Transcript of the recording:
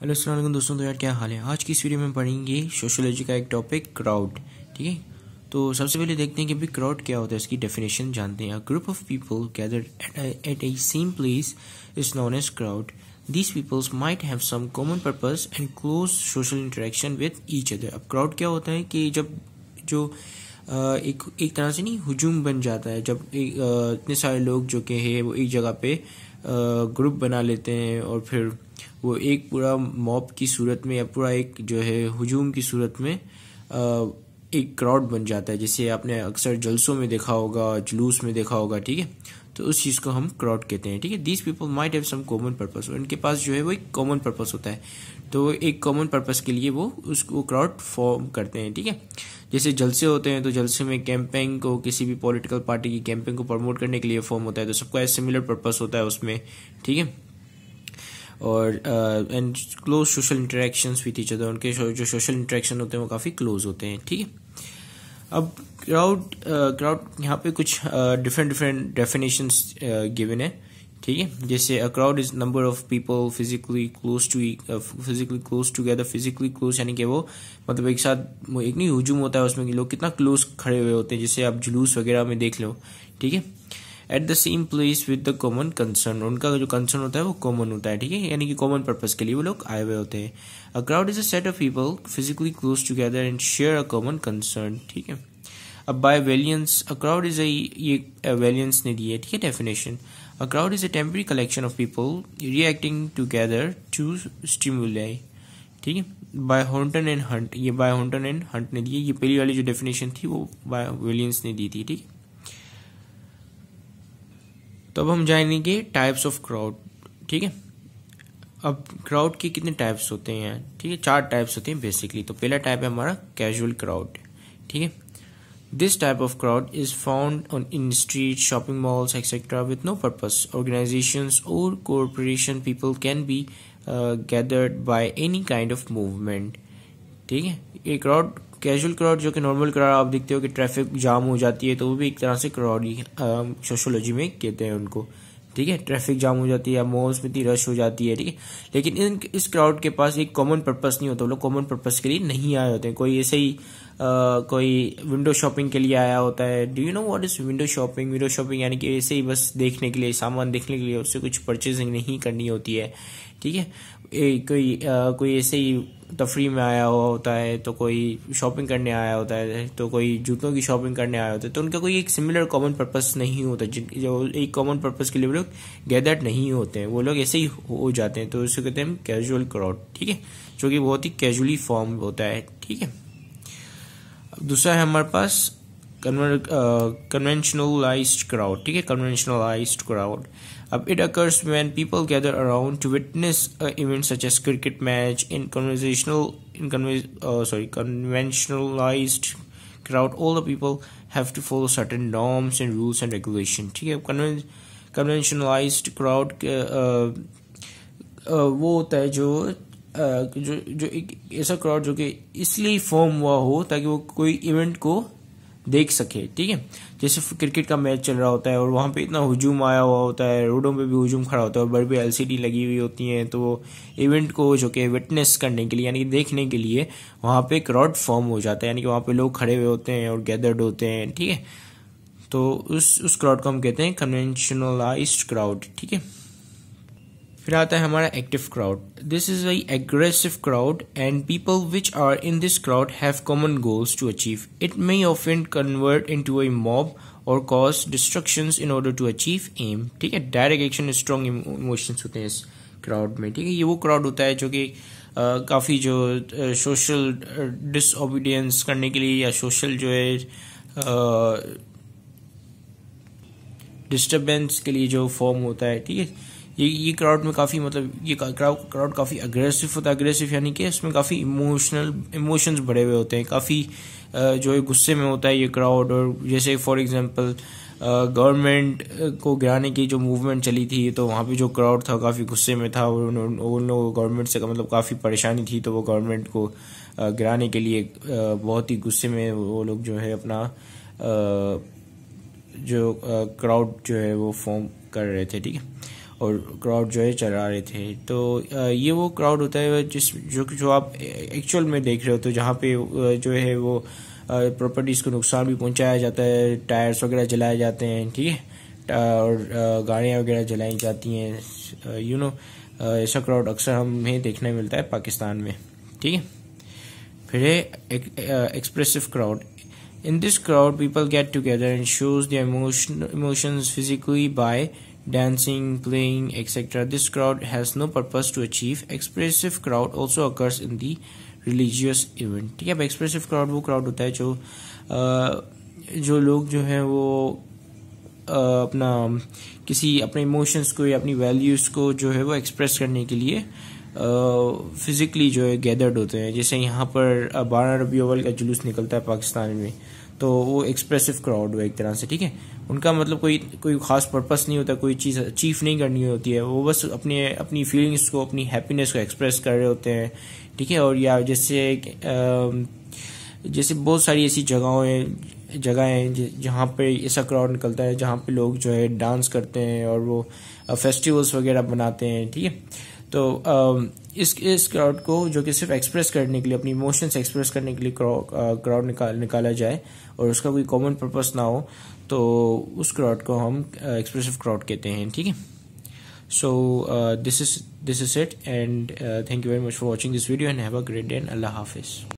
Hello असल दोस्तों तो यार क्या हाल है आज की इस वीडियो में पढ़ेंगे सोशोलॉजी का एक टॉपिक क्राउड ठीक है तो सबसे पहले देखते हैं कि भाई क्राउड क्या होता है इसकी डेफिनेशन जानते हैं group of people gather at a same place is known as crowd these peoples might have some common purpose and close social interaction with each other अब क्राउड क्या होता है कि जब जो एक एक तरह से नहीं हजूम बन जाता है जब इतने सारे लोग जो के हैं वो एक जगह पे ग्रुप बना लेते हैं और फिर वो एक पूरा मॉब की सूरत में या पूरा एक जो है हजूम की सूरत में एक क्राउड बन जाता है जैसे आपने अक्सर जलसों में देखा होगा जुलूस में देखा होगा ठीक है तो उस चीज़ को हम क्राउड कहते हैं ठीक है these people might have some common purpose उनके पास जो है वो एक कॉमन पर्पस होता है तो एक कॉमन पर्पस के लिए वो उसको क्राउड फॉर्म करते हैं ठीक है जैसे जलसे होते हैं तो जलसे में कैंपेन को किसी भी पॉलिटिकल पार्टी की कैंपेन को प्रमोट करने के लिए फॉर्म होता है तो सबका सिमिलर पर्पज होता है उसमें ठीक है और and close social interaction with each other उनके जो सोशल इंटरेक्शन होते हैं वो काफ़ी क्लोज होते हैं ठीक है अब क्राउड क्राउड uh, यहाँ पे कुछ डिफरेंट डिफरेंट डेफिनेशन गिवन है ठीक है जैसे a crowd is number of people physically close to physically close together physically close यानी कि वो मतलब एक साथ वो एक नहीं हजूम होता है उसमें कि लोग कितना क्लोज खड़े हुए होते हैं जैसे आप जुलूस वगैरह में देख लो ठीक है at the same place with the common concern उनका जो कंसर्न होता है वो कॉमन होता है ठीक है यानी कि कॉमन पर्पज के लिए वो लोग आए हुए होते हैं a crowd is a set of people physically close together and share a common concern ठीक है अब by Valiance a crowd is Alliance ने दी है ठीक है definition a crowd is a temporary collection of people reacting together to stimuli ठीक है बाय हॉन्टन एंड हंट ये बाय हॉन्टन एंड हंट ने दी है ये पहली वाली जो डेफिनेशन थी वो बाय वेलियंस ने दी थी ठीक है तो अब हम जानेंगे टाइप्स ऑफ क्राउड ठीक है अब क्राउड के कितने टाइप्स होते हैं ठीक है चार टाइप्स होते हैं बेसिकली तो पहला टाइप है हमारा कैजुअल क्राउड ठीक है this type of crowd is found on in street shopping malls etcetera with no purpose organisation और corporation people can be gathered by any kind of movement ठीक है ये क्राउड कैजुअल क्राउड जो कि normal crowd आप देखते हो कि ट्रैफिक जाम हो जाती है तो वो भी एक तरह से क्राउड ही सोशोलॉजी में कहते हैं उनको ठीक है ट्रैफिक जाम हो जाती है मॉल्स में इतनी रश हो जाती है ठीक है लेकिन इन इस क्राउड के पास एक कॉमन पर्पस नहीं होता वो लोग कॉमन पर्पस के लिए नहीं आए होते हैं कोई ऐसे ही आ, कोई विंडो शॉपिंग के लिए आया होता है do you know what is window shopping window shopping यानी कि ऐसे ही बस देखने के लिए सामान देखने के लिए उससे कुछ परचेजिंग नहीं करनी होती है ठीक है कोई आ, कोई ऐसे ही तफरी तो में आया हुआ होता है तो कोई शॉपिंग करने आया होता है तो कोई जूतों की शॉपिंग करने आया होता है तो उनका कोई एक सिमिलर कॉमन पर्पस नहीं होता जिनकी जो एक कॉमन पर्पस के लिए वो लोग गैदर्ड नहीं होते हैं वो लोग ऐसे ही हो जाते हैं तो उसे कहते हैं कैजुअल क्राउड ठीक है जो कि बहुत ही कैजुअली फॉर्म होता है ठीक है दूसरा है हमारे पास कन्वेंशनलाइज्ड क्राउड uh, ठीक है कन्वेंशनलाइज्ड क्राउड अब it occurs when people gather around to witness event such as cricket match in conversational in sorry conventionalised crowd all the people have to follow certain norms and rules and regulation ठीक है conventionalised crowd uh, uh, वो होता है जो जो जो एक ऐसा क्राउड जो कि इसलिए फॉर्म हुआ हो ताकि वो कोई इवेंट को देख सके ठीक है जैसे क्रिकेट का मैच चल रहा होता है और वहाँ पे इतना हुजूम आया हुआ होता है रोडों पे भी हुजूम खड़ा होता है और बड़ी बड़ी एलसीडी लगी हुई होती है तो वो इवेंट को जो कि विटनेस करने के लिए यानी कि देखने के लिए वहाँ पे क्राउड फॉर्म हो जाता है यानी कि वहाँ पे लोग खड़े हुए होते हैं और गैदर्ड होते हैं ठीक है तो उस उस क्राउड को हम कहते हैं कन्वेंशनलाइज क्राउड ठीक है फिर आता है हमारा active crowd this is very aggressive crowd and people which are in this crowd have common goals to achieve it may often convert into a mob और cause destruction in order to achieve em ठीक है direct action strong emotions होते हैं इस crowd में ठीक है ये वो क्राउड होता है जो कि काफ़ी जो सोशल डिसओबीडियंस करने के लिए या सोशल जो है डिस्टर्बेंस के लिए जो फॉर्म होता है ठीक है ये ये क्राउड में काफ़ी मतलब ये क्राउड क्राउड काफ़ी अग्रेसिव होता है अग्रेसिव यानी कि इसमें काफ़ी इमोशनल इमोशंस भरे हुए होते हैं काफ़ी जो है गुस्से में होता है ये क्राउड और जैसे फॉर एग्जांपल गवर्नमेंट को गिराने की जो मूवमेंट चली थी तो वहाँ पे जो क्राउड था काफ़ी गुस्से में था और उन लोगों को गवर्नमेंट से मतलब काफ़ी परेशानी थी तो वो गवर्नमेंट को गिराने के लिए बहुत ही गुस्से में वो लोग जो है अपना जो क्राउड जो है वो फॉर्म कर रहे थे ठीक है और क्राउड जो है चला रहे थे तो ये वो क्राउड होता है जिस जो जो आप एक्चुअल में देख रहे हो तो जहाँ पे जो है वो प्रॉपर्टीज़ को नुकसान भी पहुँचाया जाता है टायर्स वगैरह जलाए जाते हैं ठीक है और गाड़ियाँ वगैरह जलाई जाती हैं यू नो ऐसा क्राउड अक्सर हमें देखने मिलता है पाकिस्तान में ठीक है फिर है expressive crowd in this crowd people get together and shows the emotion emotions physically by dancing, playing, etc. This crowd has no purpose to achieve. Expressive crowd also occurs in the religious event. ठीक है अब crowd वो crowd होता है जो जो लोग जो हैं वो अपना किसी अपने इमोशंस को या अपनी वैल्यूज़ को जो है वो एक्सप्रेस करने के लिए फिज़िकली जो है गैदर्ड होते हैं जैसे यहाँ पर बारह रबी अवल का जुलूस निकलता है पाकिस्तान में तो वो एक्सप्रेसिव क्राउड हुआ एक तरह से ठीक है उनका मतलब कोई कोई ख़ास पर्पस नहीं होता कोई चीज़ अचीव नहीं करनी होती है वो बस अपने अपनी फीलिंग्स को अपनी हैप्पीनेस को एक्सप्रेस कर रहे होते हैं ठीक है और या जैसे जैसे बहुत सारी ऐसी जगहों जगह हैं जहाँ पे ऐसा क्राउड निकलता है जहाँ पे लोग जो है डांस करते हैं और वो फेस्टिवल्स वगैरह बनाते हैं ठीक है तो um, इस इस क्राउड को जो कि सिर्फ एक्सप्रेस करने के लिए अपनी इमोशंस एक्सप्रेस करने के लिए क्राउड uh, निकाल निकाला जाए और उसका कोई कॉमन पर्पस ना हो तो उस क्राउड को हम एक्सप्रेसिव uh, क्राउड कहते हैं ठीक है so this is this is it and thank you very much for watching this video and have a great day एंड अल्लाह हाफिज़